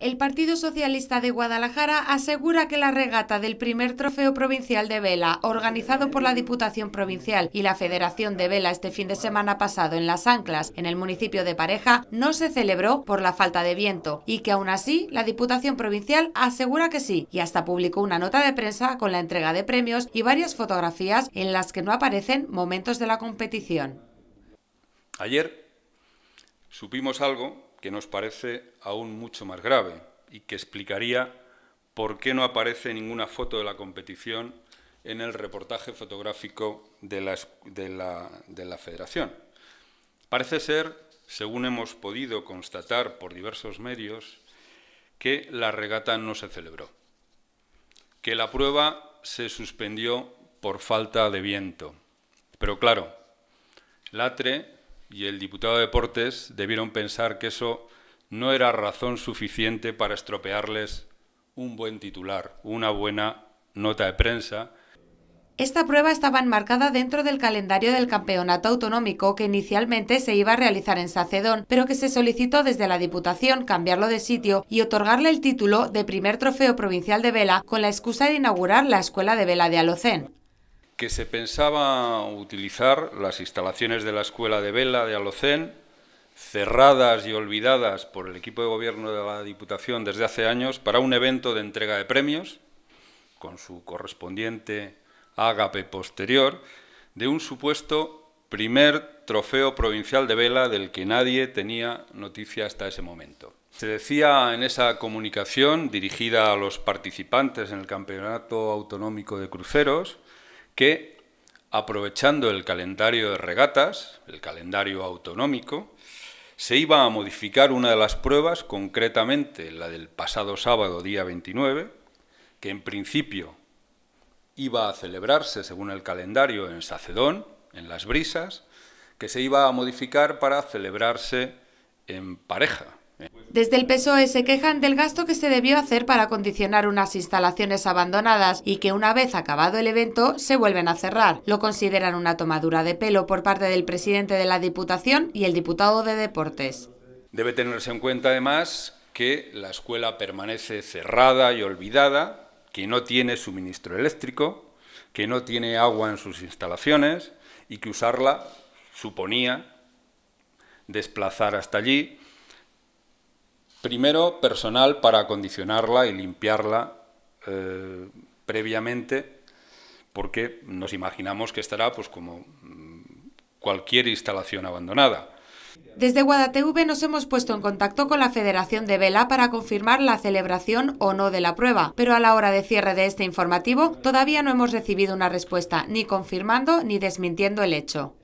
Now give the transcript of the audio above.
El Partido Socialista de Guadalajara asegura que la regata del primer trofeo provincial de vela, organizado por la Diputación Provincial y la Federación de Vela este fin de semana pasado en Las Anclas, en el municipio de Pareja, no se celebró por la falta de viento y que aún así la Diputación Provincial asegura que sí y hasta publicó una nota de prensa con la entrega de premios y varias fotografías en las que no aparecen momentos de la competición. Ayer supimos algo que nos parece aún mucho más grave y que explicaría por qué no aparece ninguna foto de la competición en el reportaje fotográfico de la, de la, federación. Parece ser, según hemos podido constatar por diversos medios, que la regata no se celebró, que la prueba se suspendió por falta de viento. Pero claro, Latre y el diputado de Deportes debieron pensar que eso no era razón suficiente para estropearles un buen titular, una buena nota de prensa. Esta prueba estaba enmarcada dentro del calendario del campeonato autonómico que inicialmente se iba a realizar en Sacedón, pero que se solicitó desde la Diputación cambiarlo de sitio y otorgarle el título de primer trofeo provincial de vela con la excusa de inaugurar la Escuela de Vela de Alocén que se pensaba utilizar las instalaciones de la Escuela de Vela de Alocén, cerradas y olvidadas por el equipo de gobierno de la Diputación desde hace años, para un evento de entrega de premios, con su correspondiente ágape posterior, de un supuesto primer trofeo provincial de vela del que nadie tenía noticia hasta ese momento. Se decía en esa comunicación dirigida a los participantes en el Campeonato Autonómico de Cruceros que aprovechando el calendario de regatas, el calendario autonómico, se iba a modificar una de las pruebas, concretamente la del pasado sábado, día 29, que en principio iba a celebrarse, según el calendario, en Sacedón, en Las Brisas, que se iba a modificar para celebrarse en pareja, desde el PSOE se quejan del gasto que se debió hacer para acondicionar unas instalaciones abandonadas y que una vez acabado el evento se vuelven a cerrar. Lo consideran una tomadura de pelo por parte del presidente de la Diputación y el diputado de Deportes. Debe tenerse en cuenta además que la escuela permanece cerrada y olvidada, que no tiene suministro eléctrico, que no tiene agua en sus instalaciones y que usarla suponía desplazar hasta allí Primero, personal para acondicionarla y limpiarla eh, previamente, porque nos imaginamos que estará pues, como mm, cualquier instalación abandonada. Desde Guadatv nos hemos puesto en contacto con la Federación de Vela para confirmar la celebración o no de la prueba, pero a la hora de cierre de este informativo todavía no hemos recibido una respuesta ni confirmando ni desmintiendo el hecho.